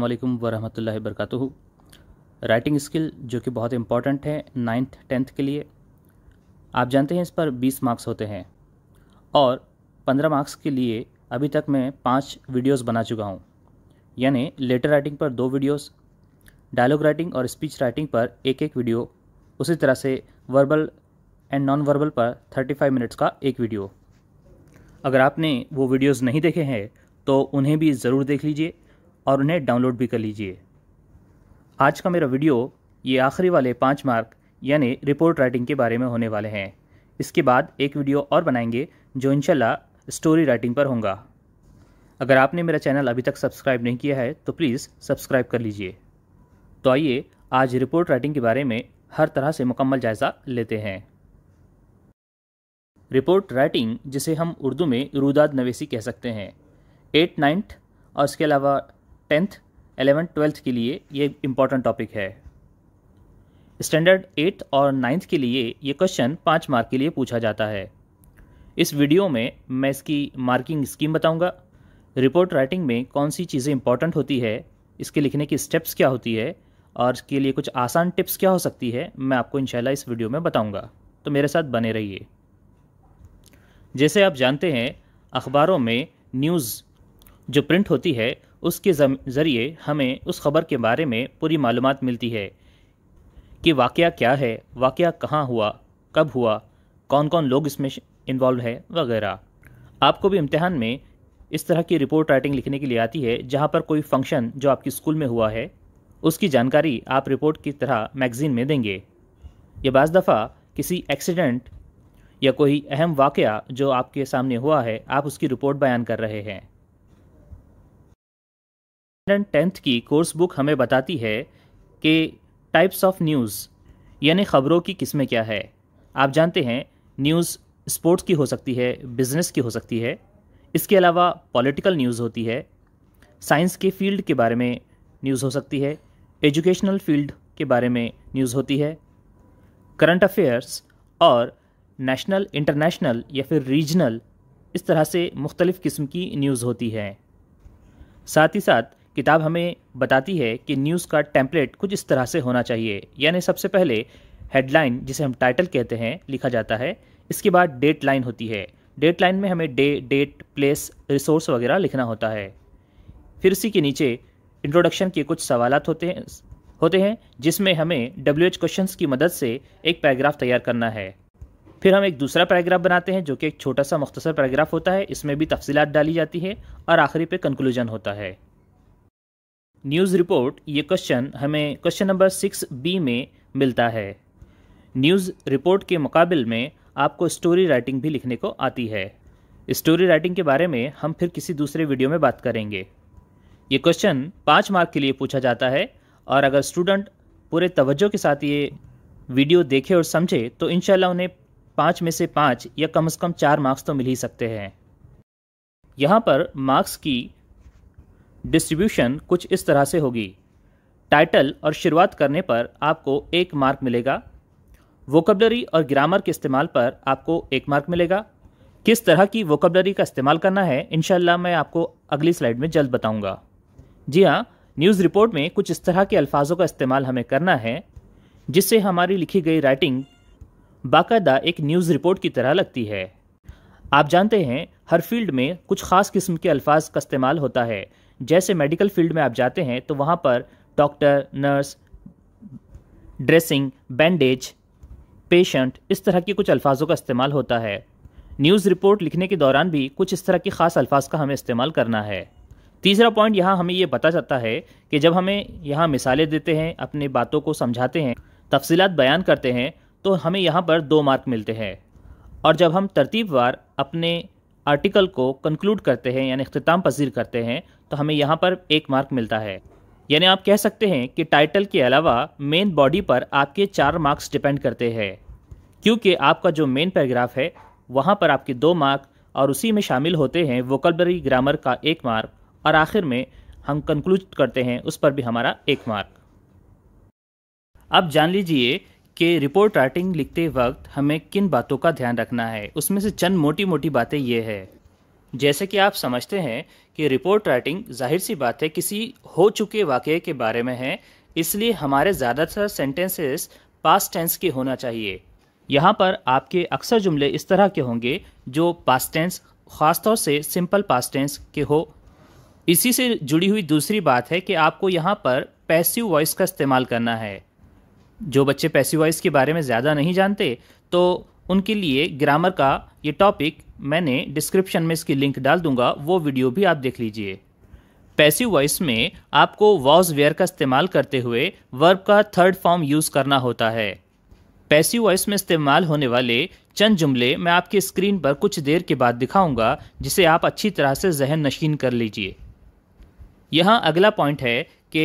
अल्लाम वरहमल work writing skill जो कि बहुत इंपॉर्टेंट है नाइन्थ टेंथ के लिए आप जानते हैं इस पर 20 मार्क्स होते हैं और 15 मार्क्स के लिए अभी तक मैं पाँच वीडियोस बना चुका हूँ यानी लेटर राइटिंग पर दो वीडियोस डायलॉग राइटिंग और स्पीच राइटिंग पर एक एक वीडियो उसी तरह से वर्बल एंड नॉन वर्बल पर 35 मिनट्स का एक वीडियो अगर आपने वो वीडियोस नहीं देखे हैं तो उन्हें भी ज़रूर देख लीजिए और उन्हें डाउनलोड भी कर लीजिए आज का मेरा वीडियो ये आखिरी वाले पाँच मार्क यानी रिपोर्ट राइटिंग के बारे में होने वाले हैं इसके बाद एक वीडियो और बनाएंगे जो इनशाला स्टोरी राइटिंग पर होगा अगर आपने मेरा चैनल अभी तक सब्सक्राइब नहीं किया है तो प्लीज़ सब्सक्राइब कर लीजिए तो आइए आज रिपोर्ट राइटिंग के बारे में हर तरह से मुकम्मल जायज़ा लेते हैं रिपोर्ट राइटिंग जिसे हम उर्दू में रुदाद नवेसी कह सकते हैं एट नाइन्थ और इसके अलावा टेंथ एलेवेंथ ट्वेल्थ के लिए ये इम्पॉर्टेंट टॉपिक है स्टैंडर्ड एट्थ और नाइन्थ के लिए ये क्वेश्चन पाँच मार्क के लिए पूछा जाता है इस वीडियो में मैं इसकी मार्किंग स्कीम बताऊंगा रिपोर्ट राइटिंग में कौन सी चीज़ें इंपॉर्टेंट होती है इसके लिखने की स्टेप्स क्या होती है और इसके लिए कुछ आसान टिप्स क्या हो सकती है मैं आपको इंशाल्लाह इस वीडियो में बताऊंगा तो मेरे साथ बने रहिए जैसे आप जानते हैं अखबारों में न्यूज़ जो प्रिंट होती है उसके ज़रिए हमें उस खबर के बारे में पूरी मालूम मिलती है कि वाक़ क्या है वाक़ कहाँ हुआ कब हुआ कौन कौन लोग इसमें इन्वॉल्व है वगैरह आपको भी इम्तहान में इस तरह की रिपोर्ट राइटिंग लिखने के लिए आती है जहाँ पर कोई फंक्शन जो आपके स्कूल में हुआ है उसकी जानकारी आप रिपोर्ट की तरह मैगज़ीन में देंगे ये बज़ दफ़ा किसी एक्सीडेंट या कोई अहम वाक़ जो आपके सामने हुआ है आप उसकी रिपोर्ट बयान कर रहे हैं एंड टेंथ की कोर्स बुक हमें बताती है कि टाइप्स ऑफ न्यूज़ यानी ख़बरों की किस्में क्या है आप जानते हैं न्यूज़ स्पोर्ट्स की हो सकती है बिज़नेस की हो सकती है इसके अलावा पॉलिटिकल न्यूज़ होती है साइंस के फील्ड के बारे में न्यूज़ हो सकती है एजुकेशनल फील्ड के बारे में न्यूज़ होती है करंट अफेयर्स और नेशनल इंटरनेशनल या फिर रीजनल इस तरह से मुख्तलिफ़ किस्म की न्यूज़ होती है साथ ही साथ किताब हमें बताती है कि न्यूज़ का टेम्पलेट कुछ इस तरह से होना चाहिए यानी सबसे पहले हेडलाइन जिसे हम टाइटल कहते हैं लिखा जाता है इसके बाद डेट लाइन होती है डेट लाइन में हमें डे डेट प्लेस रिसोर्स वगैरह लिखना होता है फिर इसी के नीचे इंट्रोडक्शन के कुछ सवाल होते हैं होते हैं जिसमें हमें डब्ल्यू एच क्वेश्चन की मदद से एक पैराग्राफ तैयार करना है फिर हम एक दूसरा पैराग्राफ बनाते हैं जो कि एक छोटा सा मुख्तसर पैराग्राफ होता है इसमें भी तफसीत डाली जाती है और आखिरी पे कंक्लूजन होता है न्यूज़ रिपोर्ट ये क्वेश्चन हमें क्वेश्चन नंबर सिक्स बी में मिलता है न्यूज़ रिपोर्ट के मुकाबले में आपको स्टोरी राइटिंग भी लिखने को आती है स्टोरी राइटिंग के बारे में हम फिर किसी दूसरे वीडियो में बात करेंगे ये क्वेश्चन पाँच मार्क के लिए पूछा जाता है और अगर स्टूडेंट पूरे तवज्जो के साथ ये वीडियो देखे और समझे तो इन उन्हें पाँच में से पाँच या कम से कम चार मार्क्स तो मिल ही सकते हैं यहाँ पर मार्क्स की डिस्ट्रीब्यूशन कुछ इस तरह से होगी टाइटल और शुरुआत करने पर आपको एक मार्क मिलेगा वोकबलरी और ग्रामर के इस्तेमाल पर आपको एक मार्क मिलेगा किस तरह की वोकबलरी का इस्तेमाल करना है इन मैं आपको अगली स्लाइड में जल्द बताऊँगा जी हाँ न्यूज़ रिपोर्ट में कुछ इस तरह के अल्फाजों का इस्तेमाल हमें करना है जिससे हमारी लिखी गई राइटिंग बाकायदा एक न्यूज़ रिपोर्ट की तरह लगती है आप जानते हैं हर फील्ड में कुछ ख़ास किस्म के अल्फाज का इस्तेमाल होता है जैसे मेडिकल फील्ड में आप जाते हैं तो वहाँ पर doctor nurse dressing bandage patient इस तरह के कुछ अल्फाजों का इस्तेमाल होता है न्यूज़ रिपोर्ट लिखने के दौरान भी कुछ इस तरह के ख़ास अल्फाज का हमें इस्तेमाल करना है तीसरा पॉइंट यहाँ हमें ये बता जाता है कि जब हमें यहाँ मिसालें देते हैं अपनी बातों को समझाते हैं तफसीत बयान करते हैं तो हमें यहाँ पर दो मार्क मिलते हैं और जब हम तरतीबवार अपने आर्टिकल को कंक्लूड करते हैं यानी अख्ताम पजीर करते हैं तो हमें यहाँ पर एक मार्क मिलता है यानी आप कह सकते हैं कि टाइटल के अलावा मेन बॉडी पर आपके चार मार्क्स डिपेंड करते हैं क्योंकि आपका जो मेन पैराग्राफ है वहाँ पर आपके दो मार्क और उसी में शामिल होते हैं वोकलबरी ग्रामर का एक मार्क और आखिर में हम कंक्लूड करते हैं उस पर भी हमारा एक मार्क अब जान लीजिए कि रिपोर्ट राइटिंग लिखते वक्त हमें किन बातों का ध्यान रखना है उसमें से चंद मोटी मोटी बातें ये है जैसे कि आप समझते हैं कि रिपोर्ट राइटिंग जाहिर सी बात है किसी हो चुके वाक़े के बारे में है इसलिए हमारे ज़्यादातर सेंटेंसेस पास्ट टेंस के होना चाहिए यहाँ पर आपके अक्सर जुमले इस तरह के होंगे जो पास्ट टेंस ख़ासतौर से सिंपल पास्ट टेंस के हो इसी से जुड़ी हुई दूसरी बात है कि आपको यहाँ पर पैसिव वॉइस का इस्तेमाल करना है जो बच्चे वॉइस के बारे में ज़्यादा नहीं जानते तो उनके लिए ग्रामर का ये टॉपिक मैंने डिस्क्रिप्शन में इसकी लिंक डाल दूंगा वो वीडियो भी आप देख लीजिए पैसिव वॉइस में आपको वॉज वेयर का इस्तेमाल करते हुए वर्ब का थर्ड फॉर्म यूज़ करना होता है पैसिव वॉइस में इस्तेमाल होने वाले चंद जुमले मैं आपकी स्क्रीन पर कुछ देर के बाद दिखाऊंगा जिसे आप अच्छी तरह से जहन नशीन कर लीजिए यहाँ अगला पॉइंट है कि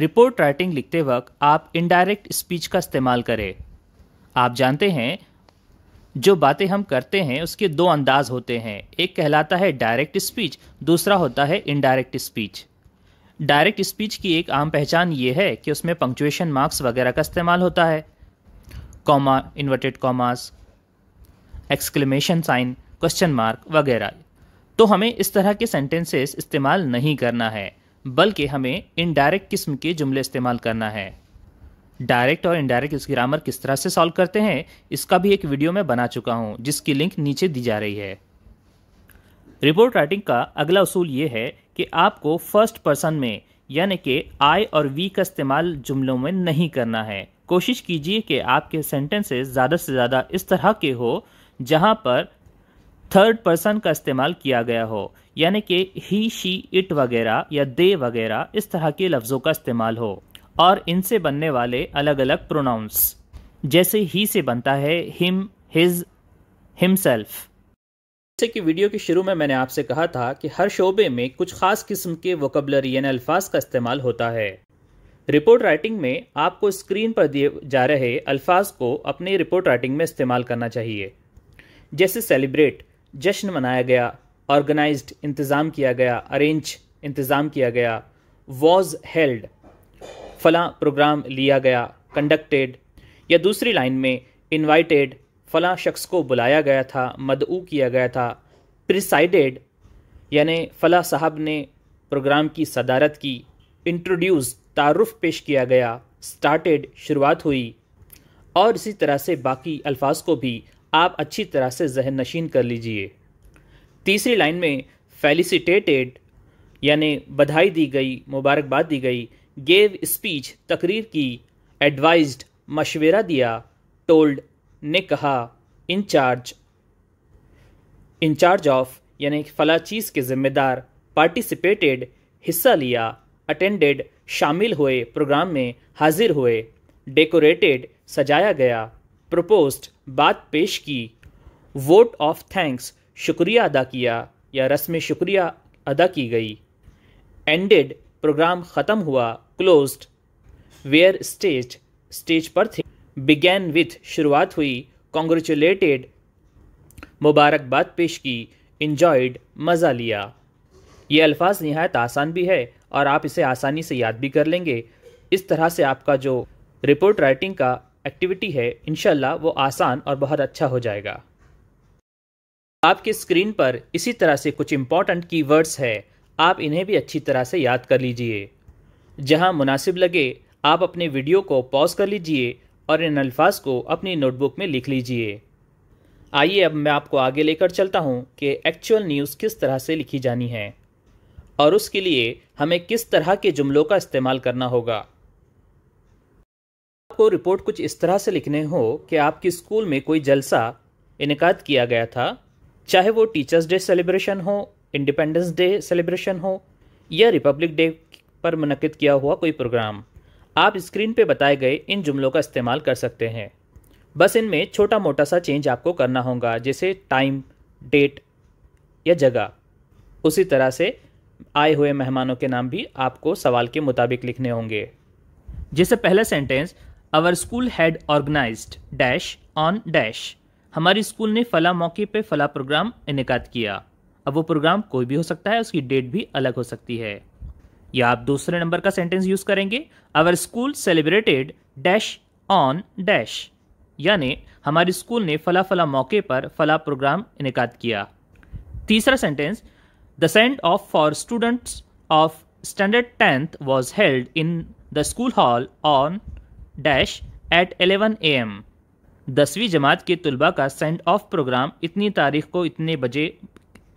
रिपोर्ट राइटिंग लिखते वक्त आप इनडायरेक्ट स्पीच का इस्तेमाल करें आप जानते हैं जो बातें हम करते हैं उसके दो अंदाज होते हैं एक कहलाता है डायरेक्ट स्पीच दूसरा होता है इनडायरेक्ट स्पीच डायरेक्ट स्पीच की एक आम पहचान ये है कि उसमें पंक्चुएशन मार्क्स वगैरह का इस्तेमाल होता है comma inverted commas exclamation sign question mark वगैरह तो हमें इस तरह के सेंटेंसेस इस्तेमाल नहीं करना है बल्कि हमें इनडायरेक्ट किस्म के जुमले इस्तेमाल करना है डायरेक्ट और इनडायरेक्ट इस ग्रामर किस तरह से सॉल्व करते हैं इसका भी एक वीडियो मैं बना चुका हूँ जिसकी लिंक नीचे दी जा रही है रिपोर्ट राइटिंग का अगला उसूल ये है कि आपको फर्स्ट पर्सन में यानी कि आई और वी का इस्तेमाल जुमलों में नहीं करना है कोशिश कीजिए कि आपके सेंटेंसेस ज़्यादा से ज़्यादा इस तरह के हो जहाँ पर थर्ड पर्सन का इस्तेमाल किया गया हो यानी कि ही शी इट वगैरह या दे वगैरह इस तरह के लफ्ज़ों का इस्तेमाल हो और इनसे बनने वाले अलग अलग प्रोनाउंस जैसे ही से बनता है हिम हिज हिमसेल्फ जैसे कि वीडियो के शुरू में मैंने आपसे कहा था कि हर शोबे में कुछ ख़ास किस्म के वोकबलरी यानी अल्फाज का इस्तेमाल होता है रिपोर्ट राइटिंग में आपको स्क्रीन पर दिए जा रहे अल्फाज को अपने रिपोर्ट राइटिंग में इस्तेमाल करना चाहिए जैसे सेलिब्रेट जश्न मनाया गया ऑर्गेनाइज इंतज़ाम किया गया अरेंज इंतज़ाम किया गया वॉज हेल्ड फ़लाँ प्रोग्राम लिया गया कंडक्टेड या दूसरी लाइन में इनवाइटेड फ़लाँ शख्स को बुलाया गया था मदऊ किया गया था प्रिसाइडेड यानि फ़लाँ साहब ने प्रोग्राम की सदारत की इंट्रोड्यूस तारुफ पेश किया गया स्टार्टेड शुरुआत हुई और इसी तरह से बाकी अल्फाज को भी आप अच्छी तरह से जहन नशीन कर लीजिए तीसरी लाइन में फेलिसिटेटेड यानी बधाई दी गई मुबारकबाद दी गई गेव स्पीच तकरीर की एडवाइज मशवरा दिया टोल्ड ने कहा इंचार्ज इंचार्ज ऑफ यानी फला चीज़ के जिम्मेदार पार्टिसिपेटेड हिस्सा लिया अटेंडेड शामिल हुए प्रोग्राम में हाजिर हुए डेकोरेटेड सजाया गया प्रोपोस्ट बात पेश की वोट ऑफ थैंक्स शुक्रिया अदा किया या रस्म शुक्रिया अदा की गई एंडेड प्रोग्राम ख़त्म हुआ क्लोज्ड वेयर स्टेज स्टेज पर थे बिगैन विथ शुरुआत हुई कॉन्ग्रेचुलेटेड मुबारकबाद पेश की इन्जॉयड मज़ा लिया ये अल्फाज नहायत आसान भी है और आप इसे आसानी से याद भी कर लेंगे इस तरह से आपका जो रिपोर्ट राइटिंग का एक्टिविटी है इनशाला वो आसान और बहुत अच्छा हो जाएगा आपके स्क्रीन पर इसी तरह से कुछ इम्पॉर्टेंट कीवर्ड्स है आप इन्हें भी अच्छी तरह से याद कर लीजिए जहां मुनासिब लगे आप अपने वीडियो को पॉज कर लीजिए और इन अल्फाज को अपनी नोटबुक में लिख लीजिए आइए अब मैं आपको आगे लेकर चलता हूँ कि एक्चुअल न्यूज़ किस तरह से लिखी जानी है और उसके लिए हमें किस तरह के जुमलों का इस्तेमाल करना होगा आपको रिपोर्ट कुछ इस तरह से लिखने हो कि आपके स्कूल में कोई जलसा इनका किया गया था चाहे वो टीचर्स डे सेलिब्रेशन हो इंडिपेंडेंस डे सेलिब्रेशन हो या रिपब्लिक डे पर मनकद किया हुआ कोई प्रोग्राम आप स्क्रीन पे बताए गए इन जुमलों का इस्तेमाल कर सकते हैं बस इनमें छोटा मोटा सा चेंज आपको करना होगा जैसे टाइम डेट या जगह उसी तरह से आए हुए मेहमानों के नाम भी आपको सवाल के मुताबिक लिखने होंगे जैसे पहला sentence our school had organise dash on dash हमारी स्कूल ने फला मौके पे फला प्रोग्राम इनका किया अब वो प्रोग्राम कोई भी हो सकता है उसकी डेट भी अलग हो सकती है या आप दूसरे नंबर का सेंटेंस यूज़ करेंगे our school celebrated dash on dash यानी हमारी स्कूल ने फला फला मौके पर फला प्रोग्राम इनका किया तीसरा sentence the send off for students of standard tenth was held in the school hall on dash at eleven A M दसवीं जमात के तलबा का सेंड ऑफ प्रोग्राम इतनी तारीख को इतने बजे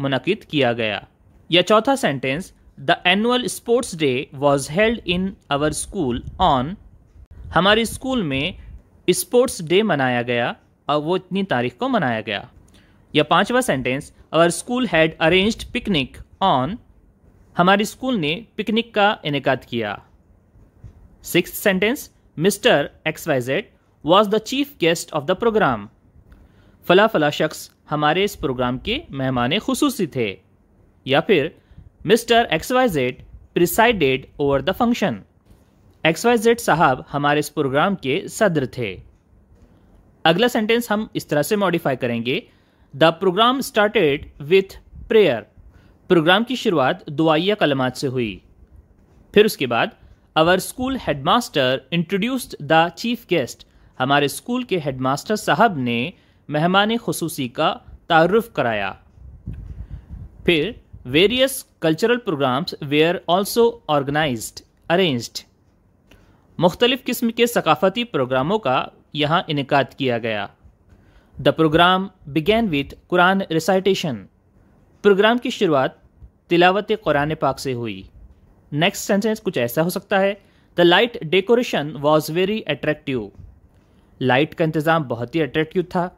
मुनद किया गया या चौथा sentence the annual sports day was held in our school on हमारे स्कूल में स्पोर्ट्स डे मनाया गया और वो इतनी तारीख को मनाया गया या पांचवा sentence our school had arranged picnic on हमारे स्कूल ने पिकनिक का इनका किया six sentence mister Z was the chief guest of the programme फला फला शख्स हमारे इस प्रोग्राम के मेहमान खसूसी थे या फिर mister Z presided over the function Z साहब हमारे इस प्रोग्राम के सदर थे अगला सेंटेंस हम इस तरह से मॉडिफाई करेंगे the programme started with prayer programme की शुरुआत दुआइया कलमात से हुई फिर उसके बाद our school headmaster introduced the chief guest हमारे स्कूल के हेडमास्टर साहब ने मेहमान खसूसी का तारफ़ कराया फिर various cultural programmes were also organise arrange मुख्तलिफ़ किस्म के सकाफ़ती प्रोग्रामों का यहाँ इनका किया गया the programme began with Quran recitation programme की शुरुआत तिलावत कुरान पाक से हुई नेक्स्ट सेंटेंस कुछ ऐसा हो सकता है the light decoration was very attractive light का इंतज़ाम बहुत ही अट्रैक्टिव था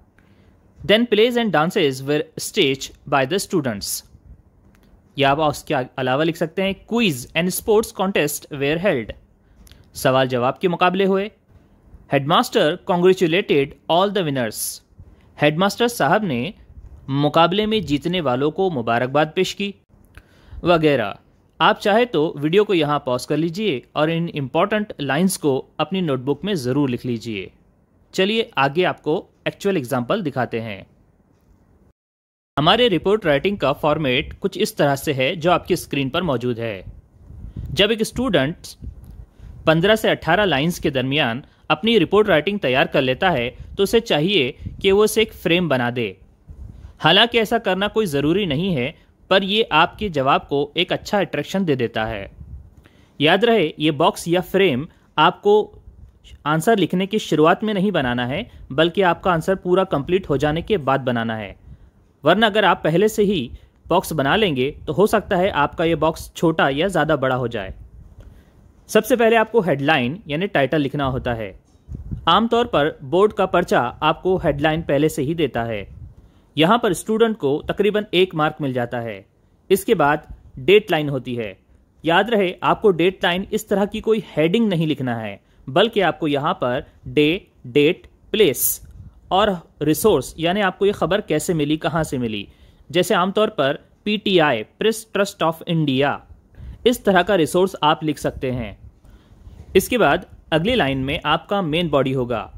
then plays and dances were stage by the students या आप उसके अलावा लिख सकते हैं quiz and sports contest were held सवाल जवाब के मुकाबले हुए headmaster congratulated all the winners headmaster साहब ने मुकाबले में जीतने वालों को मुबारकबाद पेश की वगैरह आप चाहे तो वीडियो को यहाँ पॉज कर लीजिए और इन इम्पॉर्टेंट लाइन्स को अपनी नोटबुक में ज़रूर लिख लीजिए चलिए आगे आपको एक्चुअल एग्जाम्पल दिखाते हैं हमारे रिपोर्ट राइटिंग का फॉर्मेट कुछ इस तरह से है जो आपकी स्क्रीन पर मौजूद है जब एक स्टूडेंट 15 से 18 लाइंस के दरमियान अपनी रिपोर्ट राइटिंग तैयार कर लेता है तो उसे चाहिए कि वो उसे एक फ्रेम बना दे हालांकि ऐसा करना कोई ज़रूरी नहीं है पर ये आपके जवाब को एक अच्छा अट्रैक्शन दे देता है याद रहे ये बॉक्स या फ्रेम आपको आंसर लिखने की शुरुआत में नहीं बनाना है बल्कि आपका आंसर पूरा कंप्लीट हो जाने के बाद बनाना है वरना अगर आप पहले से ही बॉक्स बना लेंगे तो हो सकता है आपका यह बॉक्स छोटा या ज़्यादा बड़ा हो जाए सबसे पहले आपको हेडलाइन यानी टाइटल लिखना होता है आमतौर पर बोर्ड का पर्चा आपको हेडलाइन पहले से ही देता है यहाँ पर स्टूडेंट को तकरीबन एक मार्क मिल जाता है इसके बाद डेट लाइन होती है याद रहे आपको डेट लाइन इस तरह की कोई हेडिंग नहीं लिखना है बल्कि आपको यहाँ पर डे डेट प्लेस और रिसोर्स यानी आपको ये खबर कैसे मिली कहाँ से मिली जैसे आमतौर पर PTI press trust of India इस तरह का रिसोर्स आप लिख सकते हैं इसके बाद अगली लाइन में आपका मेन बॉडी होगा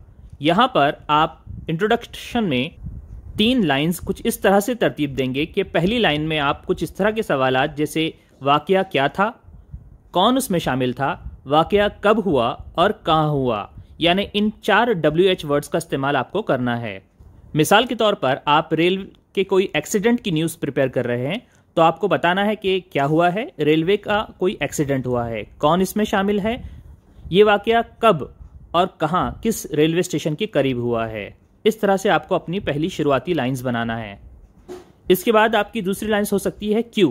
यहाँ पर आप इंट्रोडक्शन में तीन लाइंस कुछ इस तरह से तरतीब देंगे कि पहली लाइन में आप कुछ इस तरह के सवाल जैसे वाक़ क्या था कौन उसमें शामिल था वाक़ कब हुआ और कहाँ हुआ यानी इन चार डब्ल्यू एच वर्ड्स का इस्तेमाल आपको करना है मिसाल के तौर पर आप रेल के कोई एक्सीडेंट की न्यूज़ प्रिपेयर कर रहे हैं तो आपको बताना है कि क्या हुआ है रेलवे का कोई एक्सीडेंट हुआ है कौन इसमें शामिल है ये वाक़ कब और कहाँ किस रेलवे स्टेशन के करीब हुआ है इस तरह से आपको अपनी पहली शुरुआती लाइंस बनाना है इसके बाद आपकी दूसरी लाइन्स हो सकती है क्यू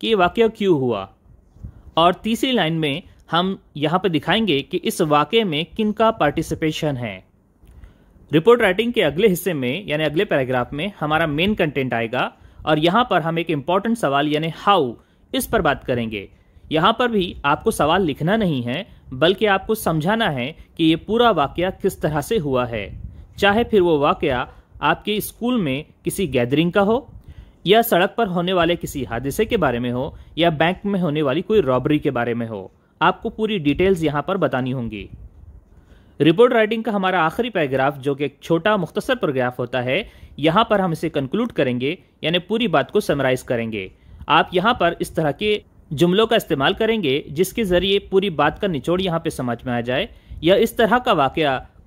कि वाक्य क्यों हुआ और तीसरी लाइन में हम यहाँ पर दिखाएंगे कि इस वाक्य में किन का पार्टिसिपेशन है रिपोर्ट राइटिंग के अगले हिस्से में यानी अगले पैराग्राफ में हमारा मेन कंटेंट आएगा और यहाँ पर हम एक इम्पॉर्टेंट सवाल यानी हाउ इस पर बात करेंगे यहाँ पर भी आपको सवाल लिखना नहीं है बल्कि आपको समझाना है कि ये पूरा वाक्य किस तरह से हुआ है चाहे फिर वो वाक़ आपके स्कूल में किसी गैदरिंग का हो या सड़क पर होने वाले किसी हादसे के बारे में हो या बैंक में होने वाली कोई रॉबरी के बारे में हो आपको पूरी डिटेल्स यहाँ पर बतानी होंगी रिपोर्ट राइटिंग का हमारा आखिरी पैराग्राफ जो कि एक छोटा मुख्तसर पैराग्राफ होता है यहाँ पर हम इसे कंक्लूड करेंगे यानी पूरी बात को समराइज़ करेंगे आप यहाँ पर इस तरह के जुमलों का इस्तेमाल करेंगे जिसके ज़रिए पूरी बात का निचोड़ यहाँ पर समझ में आ जाए या इस तरह का वाक़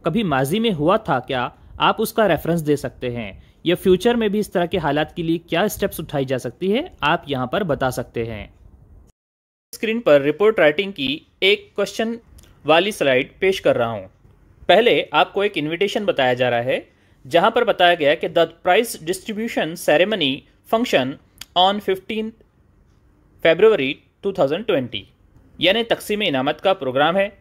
कभी माजी में हुआ था क्या आप उसका रेफरेंस दे सकते हैं या फ्यूचर में भी इस तरह के हालात के लिए क्या स्टेप्स उठाई जा सकती है आप यहाँ पर बता सकते हैं स्क्रीन पर रिपोर्ट राइटिंग की एक क्वेश्चन वाली स्लाइड पेश कर रहा हूँ पहले आपको एक इनविटेशन बताया जा रहा है जहाँ पर बताया गया कि the prize distribution ceremony function on fifteen February 2020 यानी तकसीम इनामत का प्रोग्राम है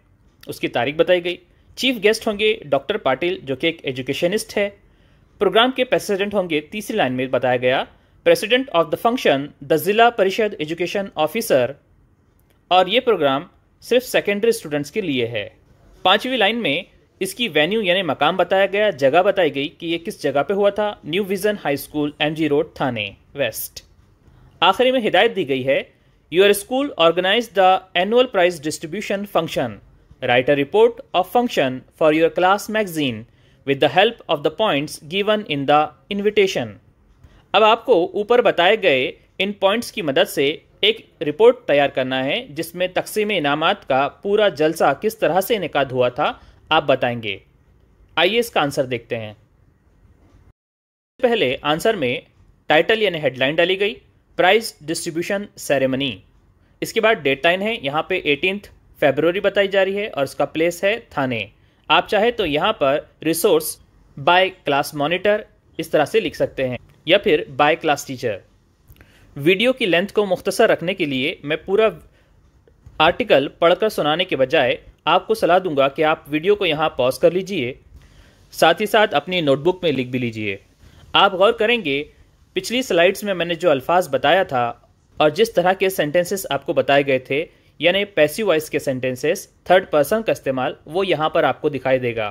उसकी तारीख बताई गई चीफ गेस्ट होंगे डॉक्टर पाटिल जो कि एक एजुकेशनिस्ट है प्रोग्राम के प्रेसिडेंट होंगे तीसरी लाइन में बताया गया president of the function the zila parishad education officer और ये प्रोग्राम सिर्फ सेकेंडरी स्टूडेंट्स के लिए है पांचवी लाइन में इसकी वेन्यू यानी मकाम बताया गया जगह बताई गई कि ये किस जगह पे हुआ था new vision high school M G road Thane west आखिरी में हिदायत दी गई है your school organise the annual prize distribution function Write a report or function for your class magazine with the help of the points given in the invitation. अब आपको ऊपर बताए गए इन पॉइंट्स की मदद से एक रिपोर्ट तैयार करना है जिसमें तकसीम इनामत का पूरा जलसा किस तरह से इनका हुआ था आप बताएंगे आइए इसका आंसर देखते हैं पहले आंसर में टाइटल यानी हेडलाइन डाली गई प्राइस डिस्ट्रीब्यूशन सेरेमनी इसके बाद डेट लाइन है यहाँ पे एटीनथ फेबररी बताई जा रही है और उसका प्लेस है थाने आप चाहे तो यहाँ पर रिसोर्स बाय क्लास मॉनिटर इस तरह से लिख सकते हैं या फिर बाय क्लास टीचर वीडियो की लेंथ को मुख्तसर रखने के लिए मैं पूरा आर्टिकल पढ़कर सुनाने के बजाय आपको सलाह दूंगा कि आप वीडियो को यहाँ पॉज कर लीजिए साथ ही साथ अपनी नोटबुक में लिख भी लीजिए आप गौर करेंगे पिछली स्लाइड्स में मैंने जो अल्फाज बताया था और जिस तरह के सेंटेंसेस आपको बताए गए थे यानी पैसिव वॉइस के सेंटेंसेस थर्ड पर्सन का इस्तेमाल वो यहाँ पर आपको दिखाई देगा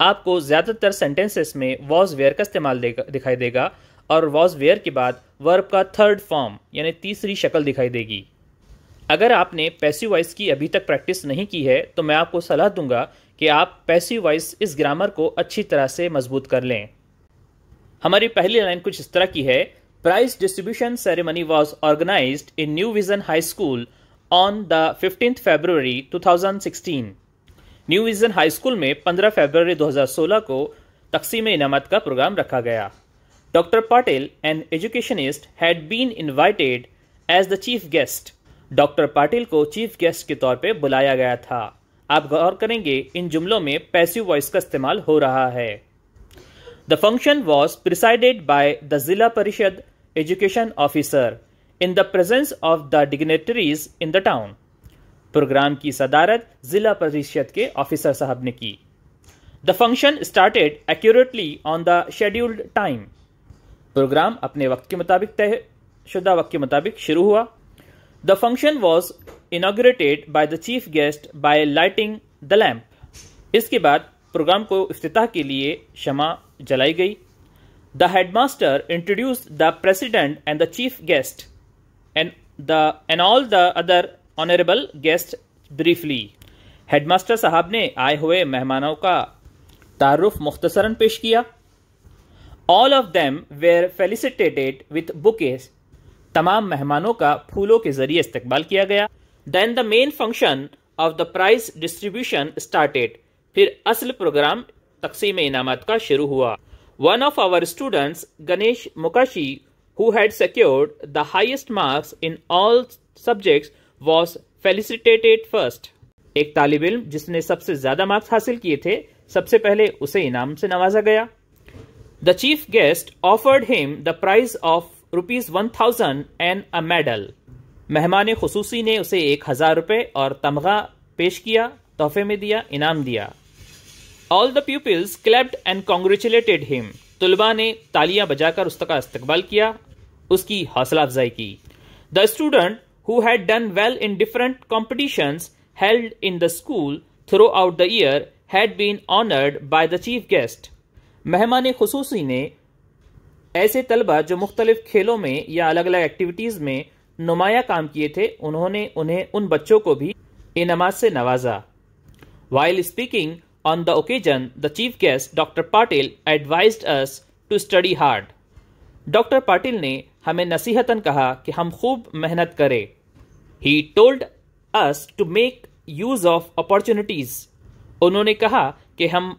आपको ज़्यादातर सेंटेंसेस में वॉज वेयर का इस्तेमाल दिखाई देगा और वॉज वेयर के बाद वर्ब का थर्ड फॉर्म यानी तीसरी शक्ल दिखाई देगी अगर आपने पैसिव वॉइस की अभी तक प्रैक्टिस नहीं की है तो मैं आपको सलाह दूंगा कि आप पैसिव वॉइस इस ग्रामर को अच्छी तरह से मजबूत कर लें हमारी पहली लाइन कुछ इस तरह की है prize distribution ceremony was organise in new vision high school on the fifteen February 2016 new vision high school में 15 फेबररी 2016 को तकसीम इनामत का प्रोग्राम रखा गया doctor Patil an educationist had been invited as the chief guest doctor Patil को chief guest के तौर पे बुलाया गया था आप गौर करेंगे इन जुमलों में पैसिव वॉइस का इस्तेमाल हो रहा है the function was presided by the zila parishad education officer in the presence of the dignitaries in the town programme की सदारत जिला परिषद के ऑफिसर साहब ने की the function started accurately on the scheduled time programme अपने वक्त के मुताबिक तय शुदा वक्त के मुताबिक शुरू हुआ the function was inaugurated by the chief guest by lighting the lamp इसके बाद प्रोग्राम को अफ्ताह के लिए शमा जलाई गई the headmaster introduce the president and the chief guest and the and all the other honorable guests briefly headmaster साहब ने आए हुए मेहमानों का तारुफ मुख्तसरन पेश किया all of them were felicitated with bouquets तमाम मेहमानों का फूलों के जरिए इस्तेमाल किया गया then the main function of the prize distribution started फिर असल प्रोग्राम तकसीम इनामत का शुरू हुआ one of our students Ganesh Mukashi who had secured the highest marks in all subjects was felicitated first. एक तालिब इम जिसने सबसे ज्यादा मार्क्स हासिल किए थे सबसे पहले उसे इनाम से नवाजा गया the chief guest offered him the prize of rupees one thousand and a medal मेहमान खसूसी ने उसे एक हजार रुपए और तमगा पेश किया तोहफे में दिया इनाम दिया all the peoples clapped and congratulated him तुलबा ने तालियां बजाकर उसका इस्तेबाल किया उसकी हौसला अफजाई की the student who had done well in different competition held in the school throughout the year had been honoured by the chief guest मेहमान खसूसी ने ऐसे तलबा जो मुख्तलिफ खेलों में या अलग अलग एक्टिविटीज़ में नुमाया काम किए थे उन्होंने उन्हें उन बच्चों को भी इनामात से नवाजा while speaking on the occasion the chief guest doctor Patil advise us to study hard doctor Patil ने हमें नसीहतन कहा कि हम खूब मेहनत करें he told us to make use of opportunities उन्होंने कहा कि हम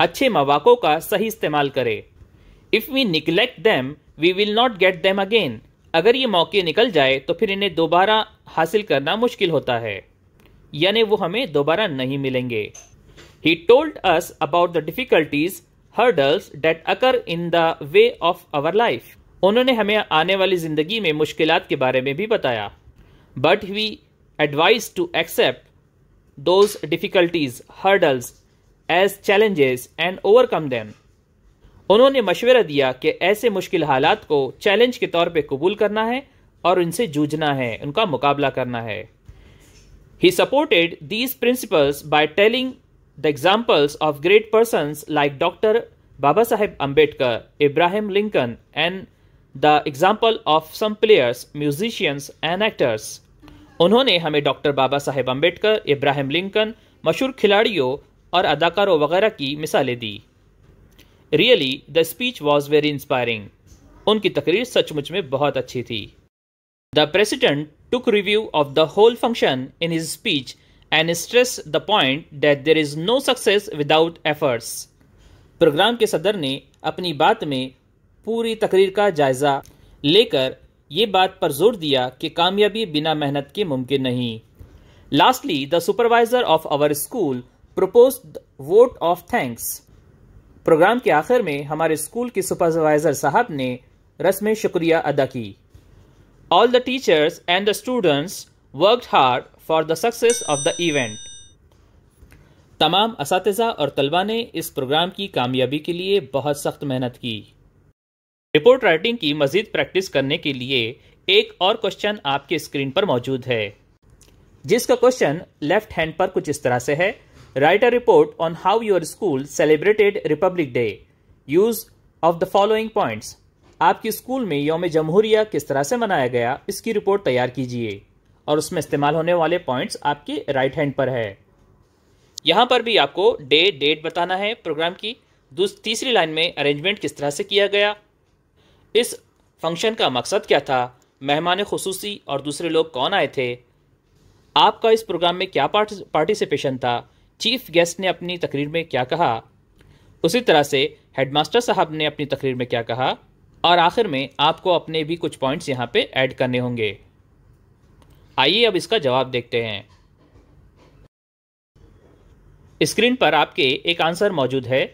अच्छे मवाकों का सही इस्तेमाल करें if we neglect them we will not get them again अगर ये मौके निकल जाए तो फिर इन्हें दोबारा हासिल करना मुश्किल होता है यानी वो हमें दोबारा नहीं मिलेंगे he told us about the difficulties hurdles that occur in the way of our life उन्होंने हमें आने वाली ज़िंदगी में मुश्किल के बारे में भी बताया but we advise to accept those difficulties hurdles as challenges and overcome them उन्होंने मशवरा दिया कि ऐसे मुश्किल हालात को चैलेंज के तौर पर कबूल करना है और उनसे जूझना है उनका मुकाबला करना है he supported these principles by telling the examples of great person like doctor Baba Saheb Ambedkar Abraham Lincoln and the example of some players musicians and actors उन्होंने हमें doctor Baba Saheb Ambedkar Abraham Lincoln मशहूर खिलाड़ियों और अदाकारों वगैरह की मिसालें दी really the speech was very inspiring उनकी तकरीर सचमुच में बहुत अच्छी थी the president took review of the whole function in his speech and stress the point that there is no success without efforts programme के सदर ने अपनी बात में पूरी तकरीर का जायज़ा लेकर ये बात पर जोर दिया कि कामयाबी बिना मेहनत के मुमकिन नहीं lastly the supervisor of our school propose vote of thanks programme के आखिर में हमारे स्कूल के सुपरवाइजर साहब ने रस्म शुक्रिया अदा की all the teachers and the students work hard for the success of the event तमाम इस और तलबा ने इस प्रोग्राम की कामयाबी के लिए बहुत सख्त मेहनत की रिपोर्ट राइटिंग की मजीद प्रैक्टिस करने के लिए एक और क्वेश्चन आपके स्क्रीन पर मौजूद है जिसका क्वेश्चन लेफ्ट हैंड पर कुछ इस तरह से है write a report on how your school celebrated Republic Day use of the following points आपके स्कूल में योम जमहूरिया किस तरह से मनाया गया इसकी रिपोर्ट तैयार कीजिए और उसमें इस्तेमाल होने वाले पॉइंट्स आपके राइट हैंड पर है यहां पर भी आपको डे डेट बताना है प्रोग्राम की तीसरी लाइन में अरेंजमेंट किस तरह से किया गया इस फंक्शन का मकसद क्या था मेहमान खसूसी और दूसरे लोग कौन आए थे आपका इस प्रोग्राम में क्या पार्टिसिपेशन था चीफ गेस्ट ने अपनी तकरीर में क्या कहा उसी तरह से हेडमास्टर साहब ने अपनी तकरीर में क्या कहा और आखिर में आपको अपने भी कुछ पॉइंट्स यहाँ पे ऐड करने होंगे आइए अब इसका जवाब देखते हैं स्क्रीन पर आपके एक आंसर मौजूद है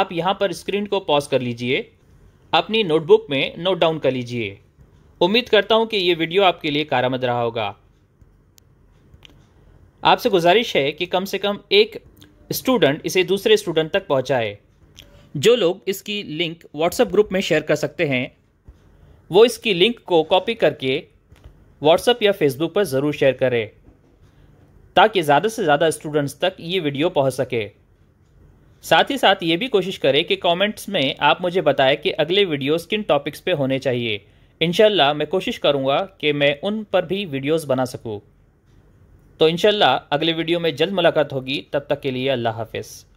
आप यहाँ पर स्क्रीन को पॉज कर लीजिए अपनी नोटबुक में नोट डाउन कर लीजिए उम्मीद करता हूँ कि ये वीडियो आपके लिए कारामद रहा होगा आपसे गुजारिश है कि कम से कम एक स्टूडेंट इसे दूसरे स्टूडेंट तक पहुँचाए जो लोग इसकी लिंक व्हाट्सएप ग्रुप में शेयर कर सकते हैं वो इसकी लिंक को कॉपी करके व्हाट्सएप या फेसबुक पर ज़रूर शेयर करें ताकि ज़्यादा से ज़्यादा स्टूडेंट्स तक ये वीडियो पहुंच सके साथ ही साथ ये भी कोशिश करें कि कमेंट्स में आप मुझे बताएं कि अगले वीडियोस किन टॉपिक्स पे होने चाहिए इनशाला मैं कोशिश करूँगा कि मैं उन पर भी वीडियोस बना सकूँ तो इनशाला अगले वीडियो में जल्द मुलाकात होगी तब तक के लिए अल्लाह हाफिज़